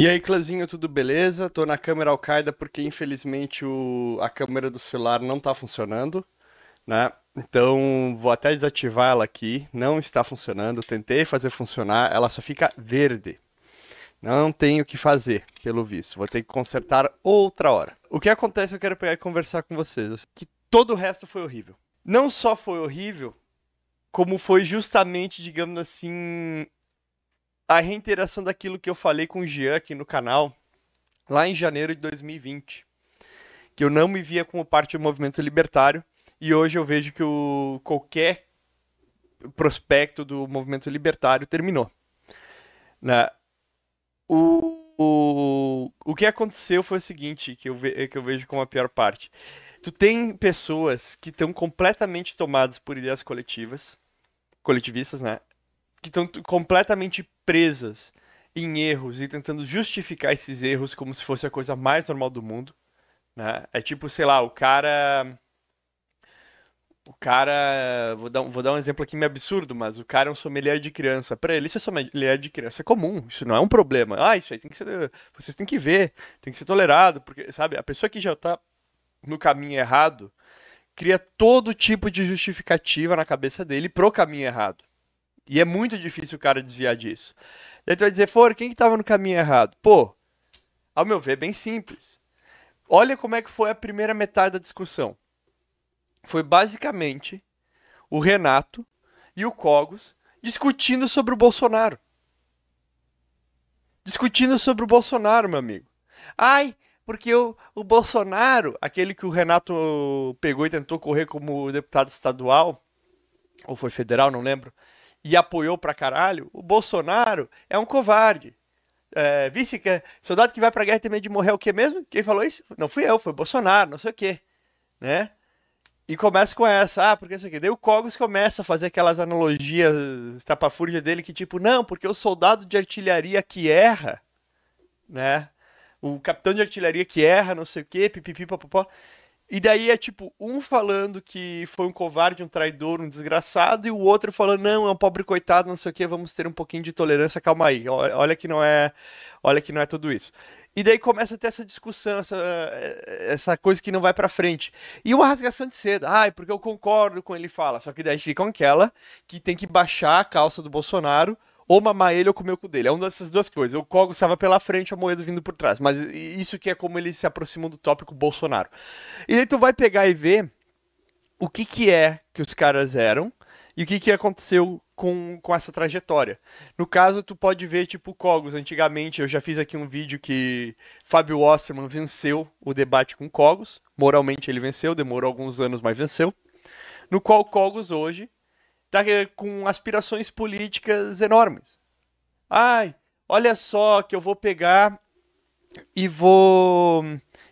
E aí, Clãzinho, tudo beleza? Tô na câmera Al-Qaeda porque, infelizmente, o... a câmera do celular não tá funcionando, né? Então, vou até desativar ela aqui. Não está funcionando. Tentei fazer funcionar, ela só fica verde. Não tenho o que fazer, pelo visto. Vou ter que consertar outra hora. O que acontece, eu quero pegar e conversar com vocês. Que todo o resto foi horrível. Não só foi horrível, como foi justamente, digamos assim, a reiteração daquilo que eu falei com o Jean aqui no canal, lá em janeiro de 2020, que eu não me via como parte do movimento libertário, e hoje eu vejo que o, qualquer prospecto do movimento libertário terminou. Né? O, o, o que aconteceu foi o seguinte, que eu, ve, que eu vejo como a pior parte. Tu tem pessoas que estão completamente tomadas por ideias coletivas, coletivistas, né? que estão completamente presas em erros e tentando justificar esses erros como se fosse a coisa mais normal do mundo. Né? É tipo, sei lá, o cara. O cara. Vou dar, um, vou dar um exemplo aqui meio absurdo, mas o cara é um sommelier de criança. Para ele, isso é sommelier de criança é comum, isso não é um problema. Ah, isso aí tem que ser. Vocês têm que ver, tem que ser tolerado, porque, sabe, a pessoa que já tá no caminho errado cria todo tipo de justificativa na cabeça dele pro caminho errado. E é muito difícil o cara desviar disso. Daí tu vai dizer, Foro, quem que tava no caminho errado? Pô, ao meu ver, é bem simples. Olha como é que foi a primeira metade da discussão. Foi basicamente o Renato e o Cogos discutindo sobre o Bolsonaro. Discutindo sobre o Bolsonaro, meu amigo. Ai, porque o, o Bolsonaro, aquele que o Renato pegou e tentou correr como deputado estadual, ou foi federal, não lembro e apoiou pra caralho, o Bolsonaro é um covarde. É, vice, que, soldado que vai pra guerra tem medo de morrer é o que mesmo? Quem falou isso? Não fui eu, foi Bolsonaro, não sei o quê. Né? E começa com essa, ah, porque isso aqui. Daí o Cogos começa a fazer aquelas analogias tapafúrdia dele que tipo, não, porque o soldado de artilharia que erra, né? O capitão de artilharia que erra, não sei o quê, pipipi, papapó. E daí é tipo, um falando que foi um covarde, um traidor, um desgraçado, e o outro falando, não, é um pobre coitado, não sei o que, vamos ter um pouquinho de tolerância, calma aí, olha que não é, olha que não é tudo isso. E daí começa a ter essa discussão, essa, eh, essa coisa que não vai para frente. E uma rasgação de seda. Ai, porque eu concordo com ele fala. Só que daí fica aquela que tem que baixar a calça do Bolsonaro ou mamar ele ou comer o cu dele. É uma dessas duas coisas. O Cogos estava pela frente, a moeda vindo por trás. Mas isso que é como eles se aproximam do tópico Bolsonaro. E aí tu vai pegar e ver o que, que é que os caras eram e o que, que aconteceu com, com essa trajetória. No caso, tu pode ver, tipo, Cogos. Antigamente, eu já fiz aqui um vídeo que Fábio Osterman venceu o debate com Cogos. Moralmente, ele venceu, demorou alguns anos, mas venceu. No qual Cogos hoje tá com aspirações políticas enormes. Ai, olha só que eu vou pegar e vou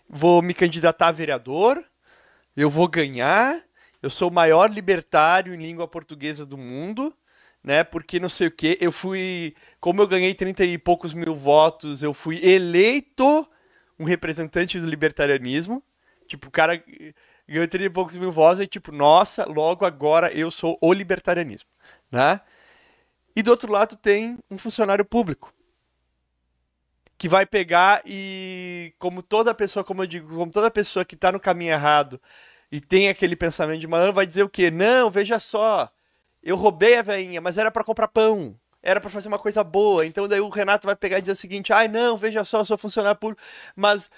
vou me candidatar a vereador, eu vou ganhar, eu sou o maior libertário em língua portuguesa do mundo, né? Porque não sei o que, eu fui, como eu ganhei 30 e poucos mil votos, eu fui eleito um representante do libertarianismo. Tipo, o cara ganhou 30 e poucos mil votos, e tipo, nossa, logo agora eu sou o libertarianismo, né? E do outro lado tem um funcionário público, que vai pegar e, como toda pessoa, como eu digo, como toda pessoa que está no caminho errado e tem aquele pensamento de malandro, vai dizer o quê? Não, veja só, eu roubei a veinha, mas era para comprar pão era para fazer uma coisa boa. Então daí o Renato vai pegar e dizer o seguinte: ai, ah, não, veja só, eu sou funcionário público, mas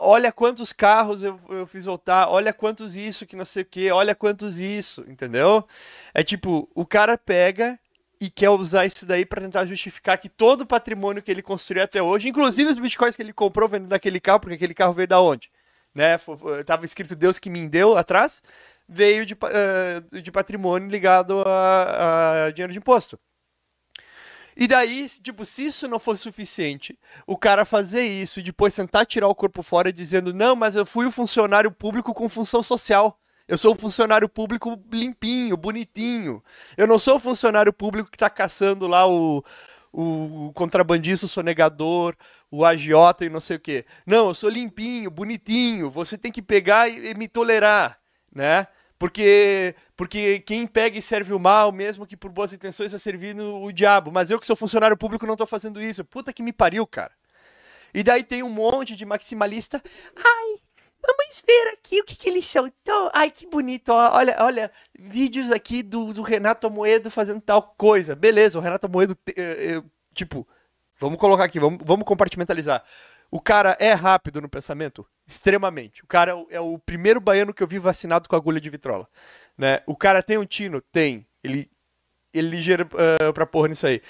olha quantos carros eu, eu fiz voltar, olha quantos isso que não sei o quê, olha quantos isso, entendeu? É tipo, o cara pega e quer usar isso daí para tentar justificar que todo o patrimônio que ele construiu até hoje, inclusive os bitcoins que ele comprou vendendo aquele carro, porque aquele carro veio da onde? Né? Tava escrito Deus que me deu atrás, veio de, uh, de patrimônio ligado a, a dinheiro de imposto. E daí, tipo, se isso não for suficiente, o cara fazer isso e depois tentar tirar o corpo fora dizendo: não, mas eu fui o um funcionário público com função social. Eu sou um funcionário público limpinho, bonitinho. Eu não sou um funcionário público que tá caçando lá o, o, o contrabandista, o sonegador, o agiota e não sei o quê. Não, eu sou limpinho, bonitinho. Você tem que pegar e, e me tolerar, né? Porque, porque quem pega e serve o mal, mesmo que por boas intenções, está servindo o diabo. Mas eu que sou funcionário público não estou fazendo isso. Puta que me pariu, cara. E daí tem um monte de maximalista. Ai, vamos ver aqui o que, que ele soltou. Ai, que bonito. Olha, olha, vídeos aqui do, do Renato Moedo fazendo tal coisa. Beleza, o Renato Moedo, eh, eh, tipo, vamos colocar aqui, vamos, vamos compartimentalizar. O cara é rápido no pensamento? Extremamente. O cara é, é o, primeiro baiano que eu vi vacinado com agulha de vitrola. Né? O cara tem um tino? Tem. Ele, ele ligeiro uh, ah, pra porra nisso aí.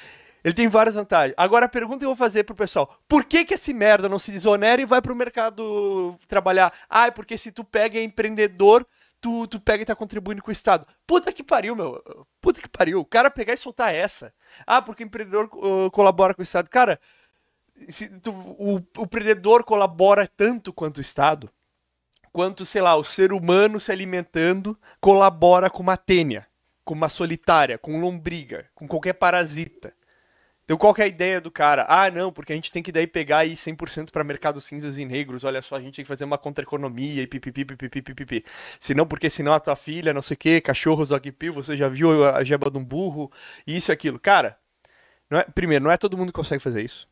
Ele tem várias vantagens. Agora a pergunta que eu vou fazer pro pessoal: por que que esse merda não se desonera e vai pro mercado trabalhar? Ah, é porque se tu pega é empreendedor, tu, tu pega e tá contribuindo com o Estado. Puta que pariu, meu. Puta que pariu. O cara pegar e soltar essa. Ah, porque o empreendedor uh, colabora com o Estado. Cara, se tu, o, o predador colabora tanto quanto o Estado, quanto, sei lá, o ser humano se alimentando colabora com uma tênia, com uma solitária, com lombriga, com qualquer parasita. Então qual é a ideia do cara? Ah, não, porque a gente tem que daí pegar aí 100% para mercados cinzas e negros, olha só, a gente tem que fazer uma contra-economia e pipipi, Senão, porque senão a tua filha, não sei o quê, cachorros, dogpil, você já viu a jeba de um burro, isso e aquilo. Cara, não é, primeiro, não é todo mundo que consegue fazer isso.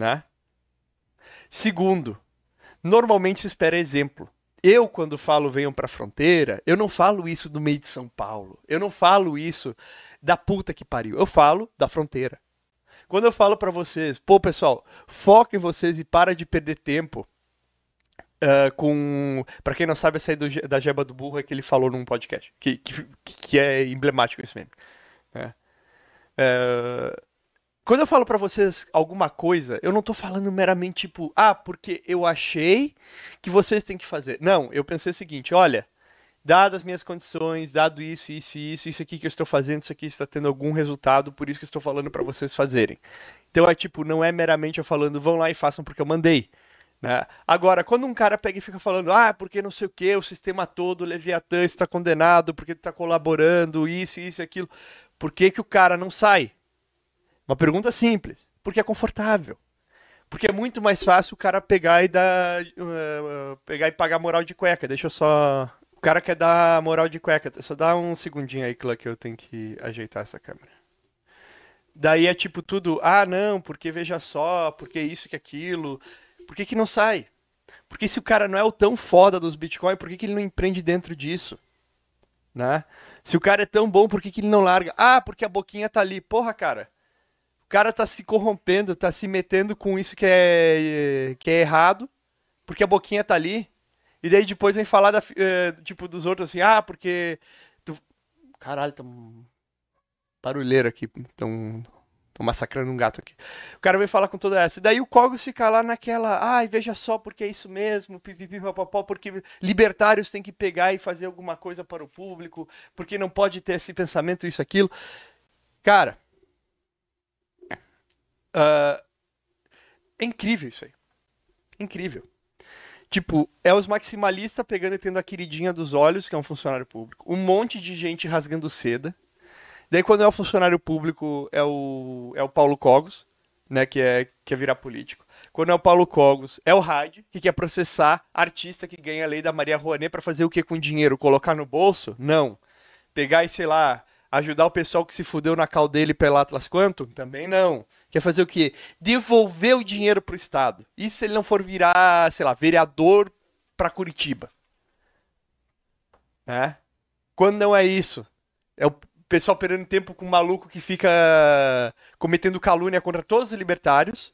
Né? Segundo, normalmente se espera exemplo. Eu, quando falo venham para a fronteira, eu não falo isso do meio de São Paulo. Eu não falo isso da puta que pariu. Eu falo da fronteira. Quando eu falo para vocês, pô, pessoal, em vocês e para de perder tempo uh, com. Para quem não sabe, essa aí do, da Jeba do Burro é que ele falou num podcast, que, que, que é emblemático esse meme. É. Uh, quando eu falo para vocês alguma coisa, eu não tô falando meramente tipo, ah, porque eu achei que vocês têm que fazer. Não, eu pensei o seguinte, olha, dadas as minhas condições, dado isso, isso isso, isso aqui que eu estou fazendo, isso aqui está tendo algum resultado, por isso que eu estou falando para vocês fazerem. Então é tipo, não é meramente eu falando, vão lá e façam porque eu mandei. Né? Agora, quando um cara pega e fica falando, ah, porque não sei o que, o sistema todo, o Leviatã está condenado, porque está colaborando, isso, isso e aquilo, por que, que o cara não sai? Uma pergunta simples. Porque é confortável. Porque é muito mais fácil o cara pegar e dar. Uh, pegar e pagar moral de cueca. Deixa eu só. O cara quer dar moral de cueca. Só dá um segundinho aí, Clã, que eu tenho que ajeitar essa câmera. Daí é tipo tudo, ah, não, porque veja só, porque isso que aquilo. Por que, que não sai? Porque se o cara não é o tão foda dos Bitcoin, por que, que ele não empreende dentro disso? Né? Se o cara é tão bom, por que, que ele não larga? Ah, porque a boquinha tá ali. Porra, cara cara tá se corrompendo, tá se metendo com isso que é, que é errado, porque a boquinha tá ali. E daí depois vem falar da, eh, tipo dos outros assim, ah, porque tu... caralho, tão tá barulheiro aqui, tão Tô massacrando um gato aqui. O cara vem falar com toda essa. E daí o Cogos fica lá naquela. Ai, veja só, porque é isso mesmo, pipipi, porque libertários têm que pegar e fazer alguma coisa para o público, porque não pode ter esse pensamento, isso, aquilo. Cara, Uh, é incrível isso aí. Incrível. Tipo, é os maximalistas pegando e tendo a queridinha dos olhos, que é um funcionário público. Um monte de gente rasgando seda. Daí, quando é o funcionário público, é o, é o Paulo Cogos, né? Que é, que é virar político. Quando é o Paulo Cogos, é o Hyde, que quer processar artista que ganha a lei da Maria Rouanet para fazer o que com dinheiro? Colocar no bolso? Não. Pegar e, sei lá, ajudar o pessoal que se fudeu na cal dele Atlas quanto? Também não. Quer é fazer o quê? Devolver o dinheiro para o Estado. Isso se ele não for virar, sei lá, vereador para Curitiba. Né? Quando não é isso, é o pessoal perdendo tempo com um maluco que fica cometendo calúnia contra todos os libertários.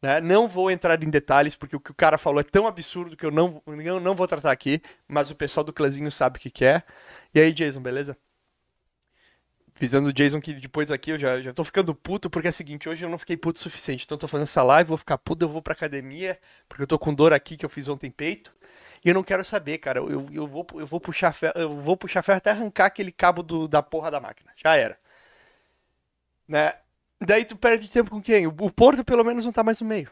Né? Não vou entrar em detalhes, porque o que o cara falou é tão absurdo que eu não, eu não vou tratar aqui, mas o pessoal do clãzinho sabe o que quer. É. E aí, Jason, beleza? Visando o Jason que depois aqui eu já, já tô ficando puto, porque é o seguinte, hoje eu não fiquei puto o suficiente. Então eu tô fazendo essa live, vou ficar puto, eu vou pra academia, porque eu tô com dor aqui que eu fiz ontem peito. E eu não quero saber, cara. Eu, eu, vou, eu vou puxar ferro, eu vou puxar ferro até arrancar aquele cabo do, da porra da máquina. Já era. Né? Daí tu perde tempo com quem? O, o Porto pelo menos não tá mais no meio.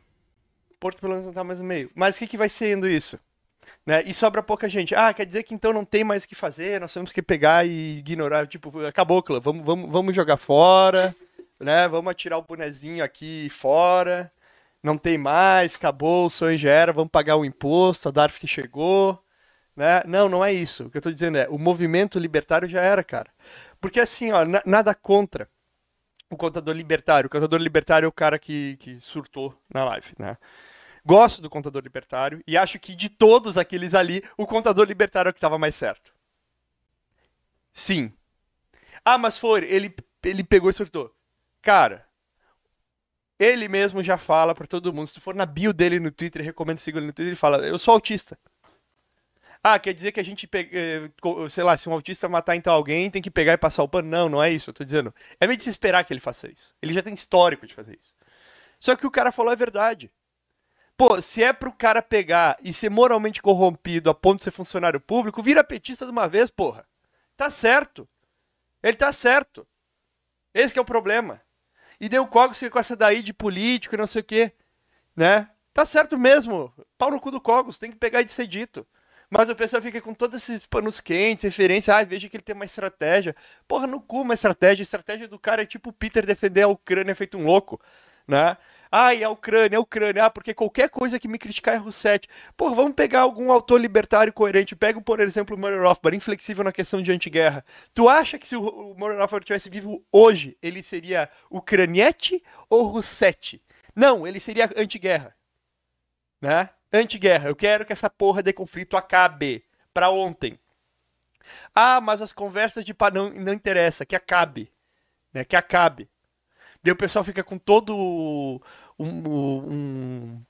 O Porto pelo menos não tá mais no meio. Mas o que, que vai sendo isso? Né? E sobra pouca gente. Ah, quer dizer que então não tem mais o que fazer, nós temos que pegar e ignorar. Tipo, acabou, clã, vamos, vamos, vamos jogar fora, né? Vamos atirar o bonezinho aqui fora. Não tem mais, acabou, o sonho já era, vamos pagar o imposto, a DARF chegou. Né? Não, não é isso. O que eu estou dizendo é, o movimento libertário já era, cara. Porque assim, ó, nada contra o contador libertário. O contador libertário é o cara que, que surtou na live, né? gosto do contador libertário e acho que de todos aqueles ali, o contador libertário é o que estava mais certo. Sim. Ah, mas foi, ele, ele pegou e surtou. Cara, ele mesmo já fala para todo mundo. Se tu for na bio dele no Twitter, recomendo seguir ele no Twitter, ele fala: Eu sou autista. Ah, quer dizer que a gente, eh, sei lá, se um autista matar então alguém, tem que pegar e passar o pano? Não, não é isso, eu tô dizendo. É meio desesperar que ele faça isso. Ele já tem histórico de fazer isso. Só que o cara falou a verdade. Pô, se é pro cara pegar e ser moralmente corrompido a ponto de ser funcionário público, vira petista de uma vez, porra. Tá certo. Ele tá certo. Esse é o problema. E deu Cogos com essa daí de político e não sei o quê. Né? Tá certo mesmo. Pau no cu do Cogos, tem que pegar e de ser dito. Mas o pessoal fica com todos esses panos quentes, referência, ah, veja que ele tem uma estratégia. Porra, no cu uma estratégia. A estratégia do cara é tipo o Peter defender a Ucrânia feito um louco, né? Ai, é a Ucrânia, é a Ucrânia, ah, porque qualquer coisa que me criticar é Rousset. Pô, vamos pegar algum autor libertário coerente. Pega, por exemplo, o Murray Rothbard, inflexível na questão de antiguerra. Tu acha que se o Murray Rothbard tivesse vivo hoje, ele seria Ucraniete ou Rousset? Não, ele seria antiguerra. Né? Antiguerra. Eu quero que essa porra de conflito acabe para ontem. Ah, mas as conversas de pá não, não interessa, que acabe. Né? Que acabe. Daí o pessoal fica com todo um, um,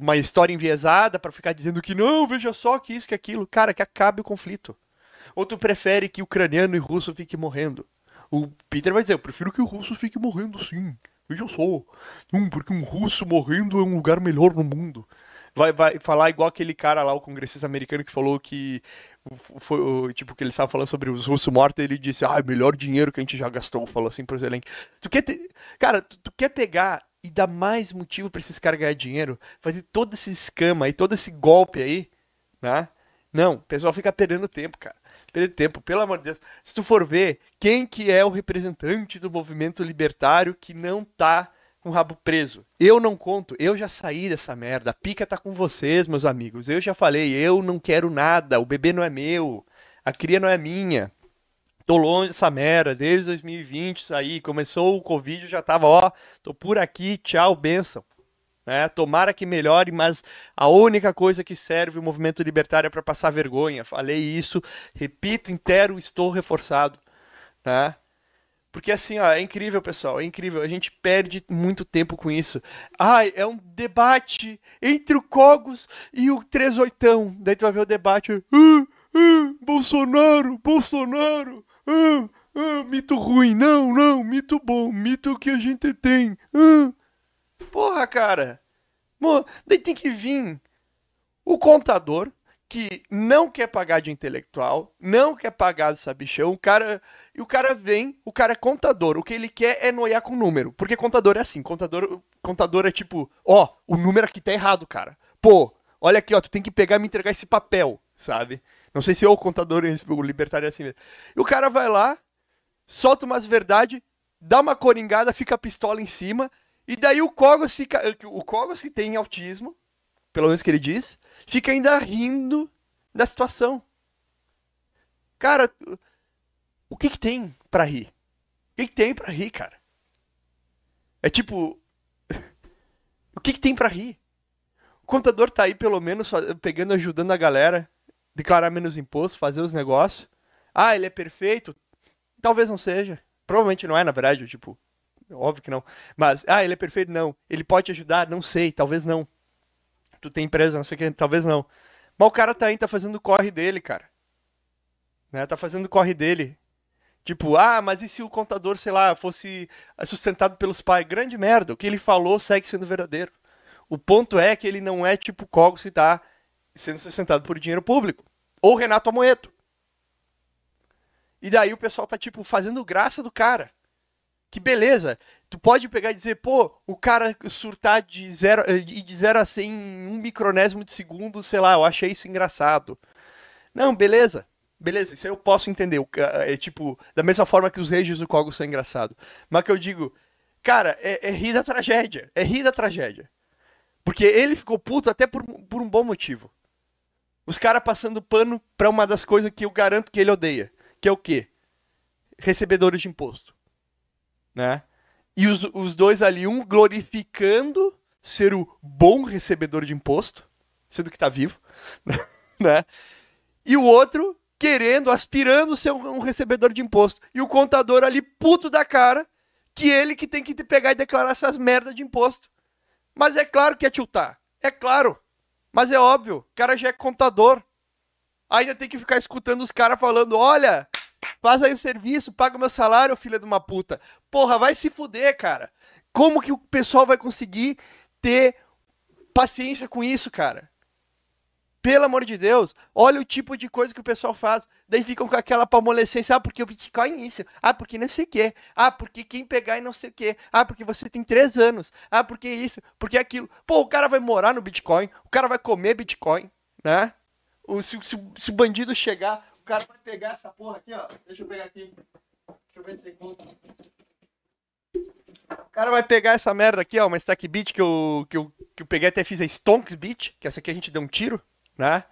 uma história enviesada para ficar dizendo que não, veja só que isso, que aquilo. Cara, que acabe o conflito. Ou tu prefere que ucraniano e russo fiquem morrendo? O Peter vai dizer, eu prefiro que o russo fique morrendo sim. Veja só. Hum, porque um russo morrendo é um lugar melhor no mundo. Vai, vai falar igual aquele cara lá, o congressista americano, que falou que foi o tipo que ele estava falando sobre os russos mortos, ele disse: "Ah, é melhor dinheiro que a gente já gastou", falou assim pro Zelensky. Tu quer te... cara, tu, tu, quer pegar e dar mais motivo para esses caras ganhar dinheiro, fazer todo esse escama aí, todo esse golpe aí, né? Não, o pessoal fica perdendo tempo, cara. Perdendo tempo, pelo amor de Deus. Se tu for ver quem que é o representante do movimento libertário que não tá com o rabo preso. Eu não conto, eu já saí dessa merda. A pica tá com vocês, meus amigos. Eu já falei, eu não quero nada, o bebê não é meu, a cria não é minha. Tô longe dessa merda, desde 2020 isso aí. Começou o Covid, eu já tava, ó, tô por aqui, tchau, benção. Né? Tomara que melhore, mas a única coisa que serve o movimento libertário é para passar vergonha. Falei isso, repito, inteiro, estou reforçado. Né? Porque assim, ó, é incrível, pessoal, é incrível. A gente perde muito tempo com isso. Ai, é um debate entre o Cogos e o 38. Daí tu vai ver o debate. Uh, uh, Bolsonaro, Bolsonaro, uh, uh, mito ruim, não, não, mito bom, mito que a gente tem. Uh. Porra, cara. Daí tem que vir o contador, que não quer pagar de intelectual, não quer pagar de sabichão, o cara, e o cara vem, o cara é contador, o que ele quer é noiar com número, porque contador é assim, contador, contador é tipo, ó, o número aqui tá errado, cara. Pô, olha aqui, ó, tu tem que pegar e me entregar esse papel, sabe? Não sei se eu, o contador, o libertário é assim mesmo. E o cara vai lá, solta umas verdades, dá uma coringada, fica a pistola em cima, e daí o Cogos fica, o Cogos que tem autismo, pelo menos que ele diz, fica ainda rindo da situação. Cara, o que, que tem para rir? O que, que tem para rir, cara? É tipo, o que, que tem para rir? O contador tá aí pelo menos pegando, ajudando a galera, declarar menos imposto, fazer os negócios. Ah, ele é perfeito? Talvez não seja. Provavelmente não é, na verdade, tipo, óbvio que não. Mas, ah, ele é perfeito? Não. Ele pode ajudar? Não sei, talvez não tu tem empresa, não sei o que, talvez não. Mas o cara tá aí, tá fazendo o corre dele, cara. Né? Tá fazendo o corre dele. Tipo, ah, mas e se o contador, sei lá, fosse sustentado pelos pais? Grande merda. O que ele falou segue sendo verdadeiro. O ponto é que ele não é tipo Cogos se tá sendo sustentado por dinheiro público. Ou Renato Amoeto. E daí o pessoal tá, tipo, fazendo graça do cara. Que beleza tu pode pegar e dizer, pô, o cara surtar de 0 eh, de zero a 100 em um micronésimo de segundo, sei lá, eu achei isso engraçado. Não, beleza. Beleza, isso eu posso entender. É tipo, da mesma forma que os reis do Kogo são engraçados. Mas que eu digo, cara, é, é rir da tragédia. É rir da tragédia. Porque ele ficou puto até por, por um bom motivo. Os caras passando pano pra uma das coisas que eu garanto que ele odeia. Que é o quê? Recebedores de imposto. Né? E os, os dois ali, um glorificando ser o bom recebedor de imposto, sendo que está vivo, né? né? E o outro querendo, aspirando ser um, um recebedor de imposto. E o contador ali puto da cara, que ele que tem que te pegar e declarar essas merdas de imposto. Mas é claro que é tiltar. É claro. Mas é óbvio, o cara já é contador. Ainda tem que ficar escutando os caras falando: olha, faz aí o serviço, paga o meu salário, filha de uma puta. Porra, vai se fuder, cara. Como que o pessoal vai conseguir ter paciência com isso, cara? Pelo amor de Deus, olha o tipo de coisa que o pessoal faz. Daí ficam com aquela palmolescência, ah, porque o Bitcoin é isso, ah, porque não sei o quê, ah, porque quem pegar e não sei o quê, ah, porque você tem três anos, ah, porque isso, porque aquilo. Pô, o cara vai morar no Bitcoin, o cara vai comer Bitcoin, né? O, se, se, se o bandido chegar, o cara vai pegar essa porra aqui, ó. Deixa eu pegar aqui. Deixa eu ver se encontra. O cara vai pegar essa merda aqui, ó. Uma stack beat que eu, que eu, que eu peguei até fiz a Stonks beat, que essa aqui a gente deu um tiro, né?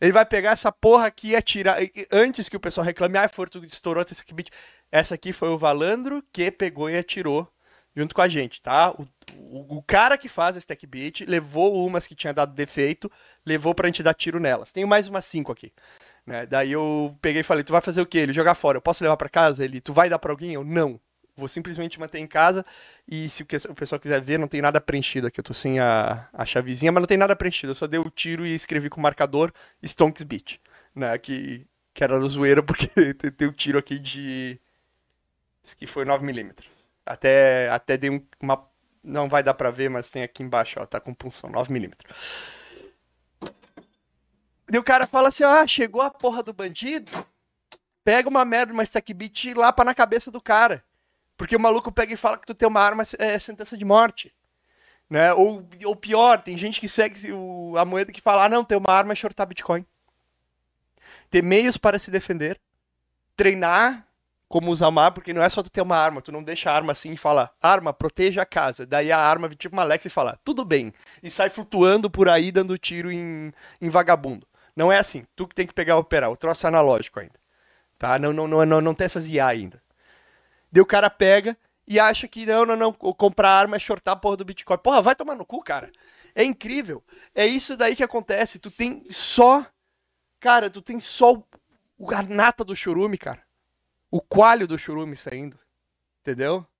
Ele vai pegar essa porra aqui e atirar. Antes que o pessoal reclame, ah, Fortu estourou essa beat. Essa aqui foi o Valandro que pegou e atirou junto com a gente, tá? O, o, o cara que faz a stack beat levou umas que tinha dado defeito, levou pra gente dar tiro nelas. Tenho mais umas cinco aqui. Né? Daí eu peguei e falei, tu vai fazer o quê? Ele jogar fora, eu posso levar para casa? Ele, tu vai dar para alguém? Eu, não. Vou simplesmente manter em casa e se o pessoal quiser ver, não tem nada preenchido aqui. Eu tô sem a, a chavezinha, mas não tem nada preenchido. Eu só dei o um tiro e escrevi com o marcador Stonks Beat, né? Que, que era zoeira porque tem um tiro aqui de... que foi 9mm. Até, até dei um, uma... Não vai dar pra ver, mas tem aqui embaixo, ó, tá com punção, 9mm e o cara fala assim: ah, chegou a porra do bandido, pega uma merda, uma stack beat e lapa na cabeça do cara. Porque o maluco pega e fala que tu tem uma arma, é, é sentença de morte. Né? Ou, ou pior, tem gente que segue o, a moeda que fala: ah, não, tem uma arma é shortar Bitcoin. Ter meios para se defender, treinar como usar uma arma, porque não é só tu ter uma arma, tu não deixa a arma assim e fala, arma, proteja a casa. Daí a arma, tipo uma Alex e fala, tudo bem. E sai flutuando por aí, dando tiro em, em vagabundo. Não é assim. Tu que tem que pegar e operar. O troço é analógico ainda. Tá? Não, não, não, não, não tem essas IA ainda. Daí o cara pega e acha que não, não, não, comprar arma é shortar a porra do Bitcoin. Porra, vai tomar no cu, cara. É incrível. É isso daí que acontece. Tu tem só. Cara, tu tem só o, garnata a nata do churume, cara. O coalho do churume saindo. Entendeu?